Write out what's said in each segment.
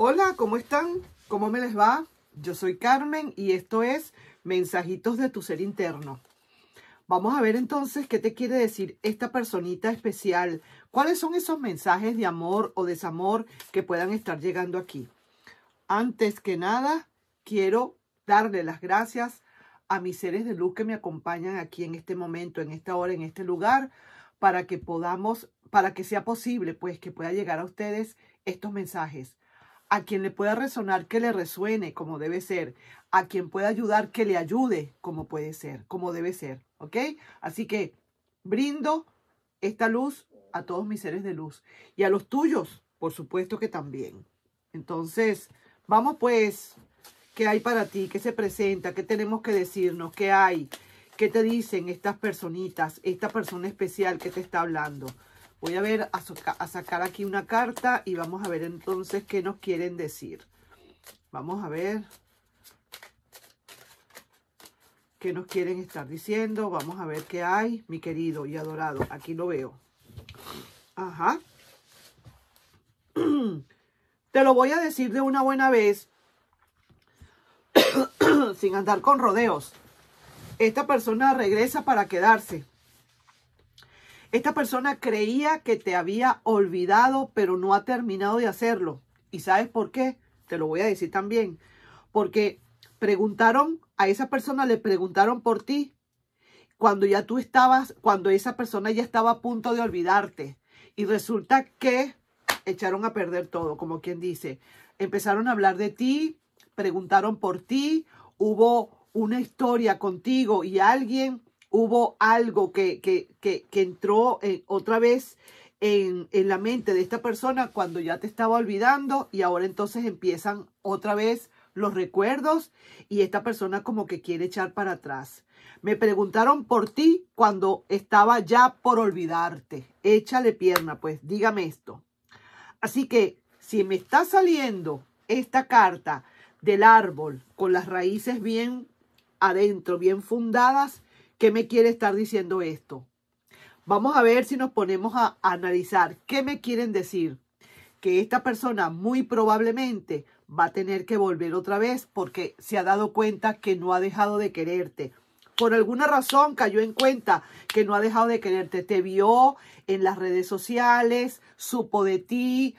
Hola, ¿cómo están? ¿Cómo me les va? Yo soy Carmen y esto es Mensajitos de tu ser interno. Vamos a ver entonces qué te quiere decir esta personita especial. ¿Cuáles son esos mensajes de amor o desamor que puedan estar llegando aquí? Antes que nada, quiero darle las gracias a mis seres de luz que me acompañan aquí en este momento, en esta hora, en este lugar, para que podamos, para que sea posible, pues, que pueda llegar a ustedes estos mensajes a quien le pueda resonar, que le resuene como debe ser, a quien pueda ayudar, que le ayude como puede ser, como debe ser, ¿ok? Así que brindo esta luz a todos mis seres de luz y a los tuyos, por supuesto que también. Entonces, vamos pues, ¿qué hay para ti? ¿Qué se presenta? ¿Qué tenemos que decirnos? ¿Qué hay? ¿Qué te dicen estas personitas, esta persona especial que te está hablando? Voy a ver, a, sacar aquí una carta y vamos a ver entonces qué nos quieren decir. Vamos a ver qué nos quieren estar diciendo. Vamos a ver qué hay, mi querido y adorado. Aquí lo veo. Ajá. Te lo voy a decir de una buena vez, sin andar con rodeos. Esta persona regresa para quedarse. Esta persona creía que te había olvidado, pero no ha terminado de hacerlo. ¿Y sabes por qué? Te lo voy a decir también. Porque preguntaron, a esa persona le preguntaron por ti cuando ya tú estabas, cuando esa persona ya estaba a punto de olvidarte. Y resulta que echaron a perder todo, como quien dice. Empezaron a hablar de ti, preguntaron por ti, hubo una historia contigo y alguien hubo algo que, que, que, entró eh, otra vez en, en, la mente de esta persona cuando ya te estaba olvidando y ahora entonces empiezan otra vez los recuerdos y esta persona como que quiere echar para atrás. Me preguntaron por ti cuando estaba ya por olvidarte. Échale pierna, pues, dígame esto. Así que si me está saliendo esta carta del árbol con las raíces bien adentro, bien fundadas, ¿Qué me quiere estar diciendo esto? Vamos a ver si nos ponemos a analizar qué me quieren decir. Que esta persona muy probablemente va a tener que volver otra vez porque se ha dado cuenta que no ha dejado de quererte. Por alguna razón cayó en cuenta que no ha dejado de quererte. Te vio en las redes sociales, supo de ti,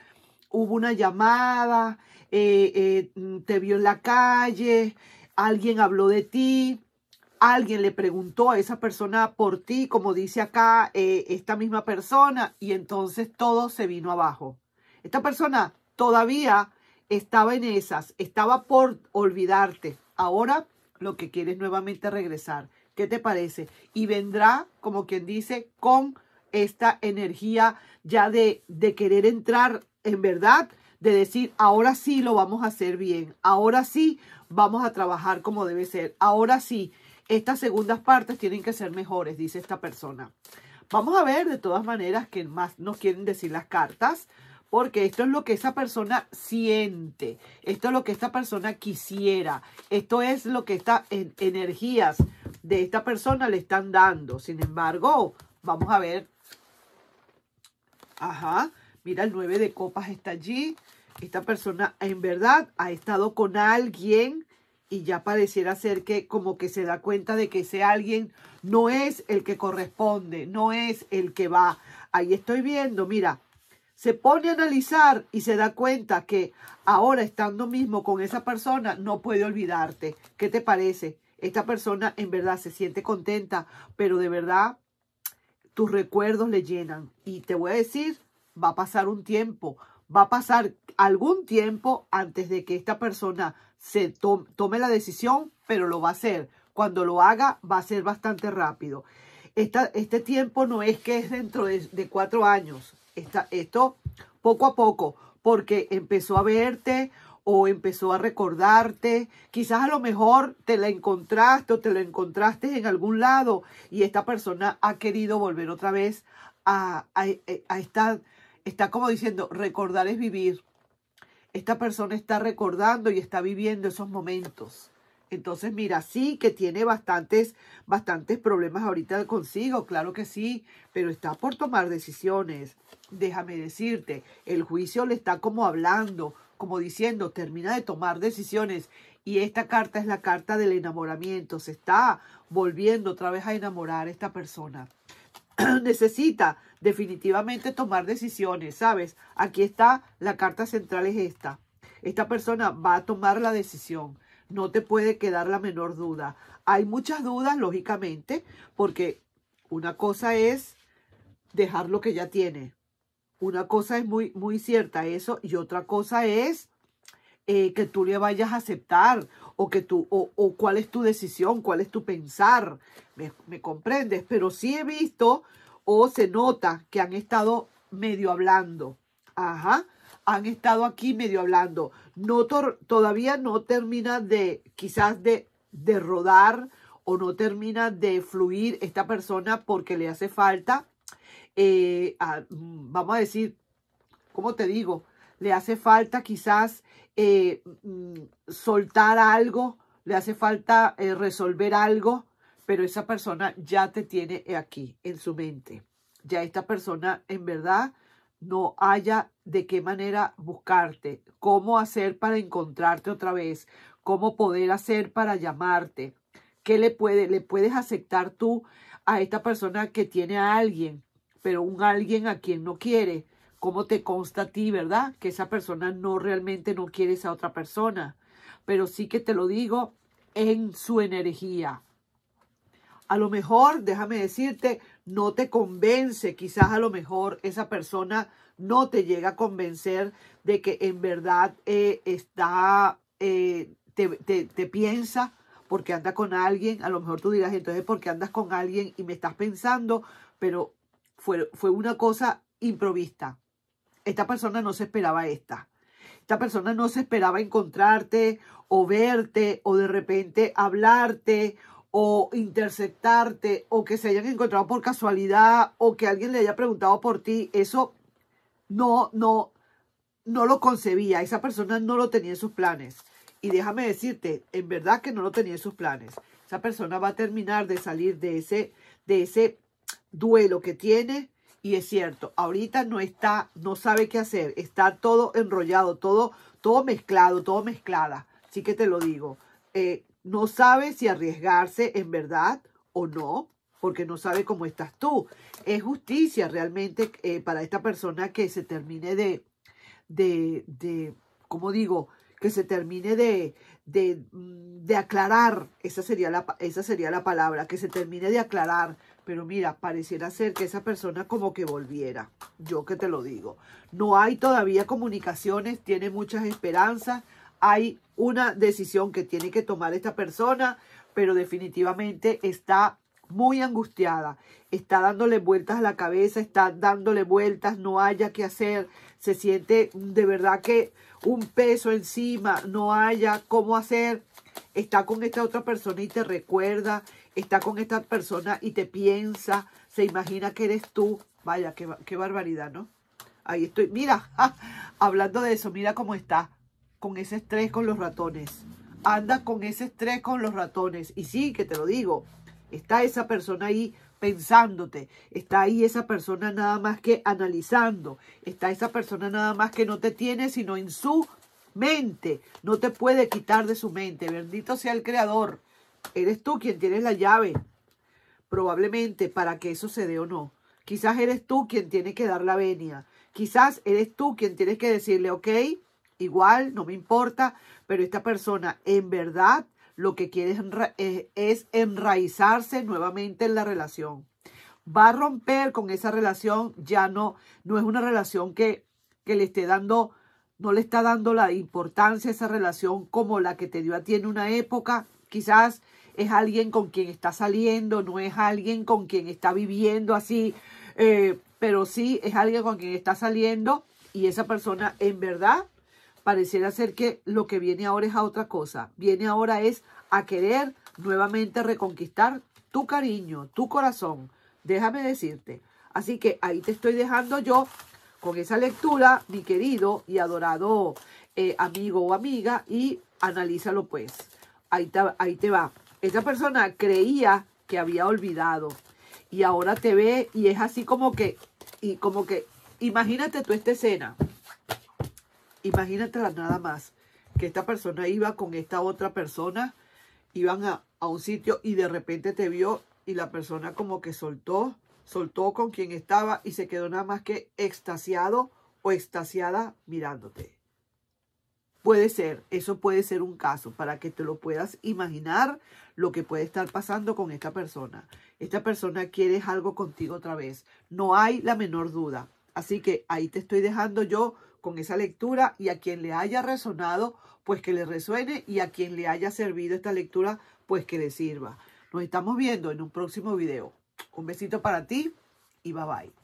hubo una llamada, eh, eh, te vio en la calle, alguien habló de ti, alguien le preguntó a esa persona por ti, como dice acá eh, esta misma persona, y entonces todo se vino abajo. Esta persona todavía estaba en esas, estaba por olvidarte. Ahora lo que quieres nuevamente regresar. ¿Qué te parece? Y vendrá, como quien dice, con esta energía ya de, de querer entrar en verdad, de decir, ahora sí lo vamos a hacer bien, ahora sí vamos a trabajar como debe ser, ahora sí estas segundas partes tienen que ser mejores, dice esta persona. Vamos a ver de todas maneras qué más nos quieren decir las cartas, porque esto es lo que esa persona siente, esto es lo que esta persona quisiera, esto es lo que estas en, energías de esta persona le están dando. Sin embargo, vamos a ver. Ajá, mira el 9 de copas está allí. Esta persona en verdad ha estado con alguien y ya pareciera ser que como que se da cuenta de que ese alguien no es el que corresponde, no es el que va. Ahí estoy viendo, mira, se pone a analizar y se da cuenta que ahora estando mismo con esa persona no puede olvidarte. ¿Qué te parece? Esta persona en verdad se siente contenta, pero de verdad tus recuerdos le llenan. Y te voy a decir, va a pasar un tiempo, va a pasar algún tiempo antes de que esta persona se tome la decisión, pero lo va a hacer. Cuando lo haga, va a ser bastante rápido. este tiempo no es que es dentro de, cuatro años. esto poco a poco, porque empezó a verte o empezó a recordarte. Quizás a lo mejor te la encontraste o te la encontraste en algún lado y esta persona ha querido volver otra vez a, estar... a Está como diciendo, recordar es vivir. Esta persona está recordando y está viviendo esos momentos. Entonces, mira, sí que tiene bastantes, bastantes problemas ahorita consigo, claro que sí, pero está por tomar decisiones. Déjame decirte, el juicio le está como hablando, como diciendo, termina de tomar decisiones. Y esta carta es la carta del enamoramiento. Se está volviendo otra vez a enamorar a esta persona. Necesita definitivamente tomar decisiones, ¿sabes? Aquí está, la carta central es esta. Esta persona va a tomar la decisión. No te puede quedar la menor duda. Hay muchas dudas, lógicamente, porque una cosa es dejar lo que ya tiene. Una cosa es muy, muy cierta eso y otra cosa es eh, que tú le vayas a aceptar o que tú, o, cuál es tu decisión, cuál es tu pensar. ¿Me, me comprendes? Pero sí he visto o se nota que han estado medio hablando. Ajá, han estado aquí medio hablando. No todavía no termina de, quizás de, de rodar o no termina de fluir esta persona porque le hace falta, eh, vamos a decir, ¿cómo te digo? Le hace falta quizás eh, mm, soltar algo, le hace falta eh, resolver algo pero esa persona ya te tiene aquí en su mente. Ya esta persona en verdad no haya de qué manera buscarte, cómo hacer para encontrarte otra vez, cómo poder hacer para llamarte, qué le puede, le puedes aceptar tú a esta persona que tiene a alguien, pero un alguien a quien no quiere, cómo te consta a ti, ¿verdad? Que esa persona no realmente no quiere a esa otra persona, pero sí que te lo digo en su energía, a lo mejor, déjame decirte, no te convence, quizás a lo mejor esa persona no te llega a convencer de que en verdad eh, está, eh, te, piensa porque anda con alguien, a lo mejor tú dirás, entonces, porque andas con alguien y me estás pensando? Pero fue, fue una cosa improvista. Esta persona no se esperaba esta. Esta persona no se esperaba encontrarte o verte o de repente hablarte o interceptarte o que se hayan encontrado por casualidad o que alguien le haya preguntado por ti, eso no, no, no lo concebía. Esa persona no lo tenía en sus planes. Y déjame decirte, en verdad que no lo tenía en sus planes. Esa persona va a terminar de salir de ese, de ese duelo que tiene. Y es cierto, ahorita no está, no sabe qué hacer. Está todo enrollado, todo, todo mezclado, todo mezclada. así que te lo digo. Eh, no sabe si arriesgarse en verdad o no, porque no sabe cómo estás tú. Es justicia realmente eh, para esta persona que se termine de, de, de ¿cómo digo? Que se termine de, de, mm, de, aclarar, esa sería, la, esa sería la palabra, que se termine de aclarar. Pero mira, pareciera ser que esa persona como que volviera, yo que te lo digo. No hay todavía comunicaciones, tiene muchas esperanzas, hay una decisión que tiene que tomar esta persona, pero definitivamente está muy angustiada, está dándole vueltas a la cabeza, está dándole vueltas, no haya qué hacer, se siente de verdad que un peso encima, no haya cómo hacer, está con esta otra persona y te recuerda, está con esta persona y te piensa, se imagina que eres tú, vaya, qué, barbaridad, ¿no? Ahí estoy, mira, hablando de eso, mira cómo está, con ese estrés con los ratones. Anda con ese estrés con los ratones. Y sí, que te lo digo, está esa persona ahí pensándote, está ahí esa persona nada más que analizando, está esa persona nada más que no te tiene sino en su mente, no te puede quitar de su mente, bendito sea el creador, eres tú quien tienes la llave, probablemente para que eso se dé o no, quizás eres tú quien tiene que dar la venia, quizás eres tú quien tienes que decirle, ok, igual, no me importa, pero esta persona en verdad lo que quiere eh, es, enraizarse nuevamente en la relación. Va a romper con esa relación, ya no, no es una relación que, que le esté dando, no le está dando la importancia a esa relación como la que te dio a ti en una época, quizás es alguien con quien está saliendo, no es alguien con quien está viviendo así, eh, pero sí es alguien con quien está saliendo y esa persona en verdad pareciera ser que lo que viene ahora es a otra cosa. Viene ahora es a querer nuevamente reconquistar tu cariño, tu corazón. Déjame decirte. Así que ahí te estoy dejando yo con esa lectura, mi querido y adorado eh, amigo o amiga, y analízalo pues. Ahí te, ahí te va. Esa persona creía que había olvidado y ahora te ve y es así como que, y como que, imagínate tú esta escena imagínatela nada más, que esta persona iba con esta otra persona, iban a, a un sitio y de repente te vio y la persona como que soltó, soltó con quien estaba y se quedó nada más que extasiado o extasiada mirándote. Puede ser, eso puede ser un caso para que te lo puedas imaginar lo que puede estar pasando con esta persona. Esta persona quiere algo contigo otra vez, no hay la menor duda. Así que ahí te estoy dejando yo con esa lectura y a quien le haya resonado, pues que le resuene y a quien le haya servido esta lectura, pues que le sirva. Nos estamos viendo en un próximo video. Un besito para ti y bye bye.